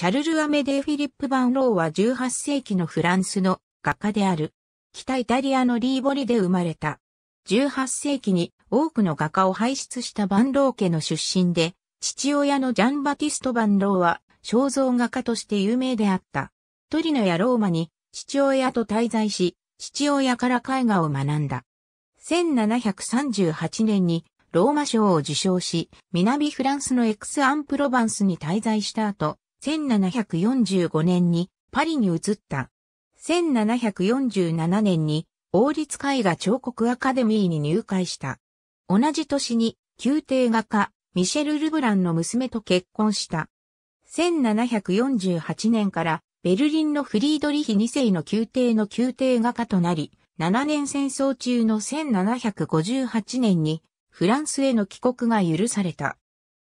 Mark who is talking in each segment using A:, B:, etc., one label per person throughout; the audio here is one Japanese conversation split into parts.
A: シャルル・アメデ・フィリップ・バンローは18世紀のフランスの画家である。北イタリアのリーボリで生まれた。18世紀に多くの画家を輩出したバンロー家の出身で、父親のジャン・バティスト・バンローは肖像画家として有名であった。トリノやローマに父親と滞在し、父親から絵画を学んだ。1738年にローマ賞を受賞し、南フランスのエクス・アン・プロバンスに滞在した後、1745年にパリに移った。1747年に王立絵画彫刻アカデミーに入会した。同じ年に宮廷画家ミシェル・ルブランの娘と結婚した。1748年からベルリンのフリードリヒ2世の宮廷の宮廷画家となり、7年戦争中の1758年にフランスへの帰国が許された。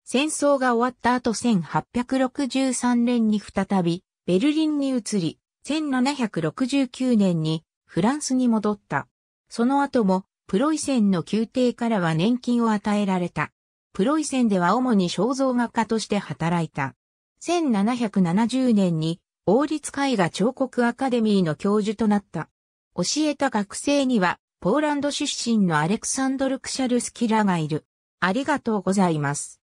A: 戦争が終わった後1863年に再びベルリンに移り、1769年にフランスに戻った。その後もプロイセンの宮廷からは年金を与えられた。プロイセンでは主に肖像画家として働いた。1770年に王立絵画彫刻アカデミーの教授となった。教えた学生には、ポーランド出身のアレクサンドル・クシャルスキラがいる。ありがとうございます。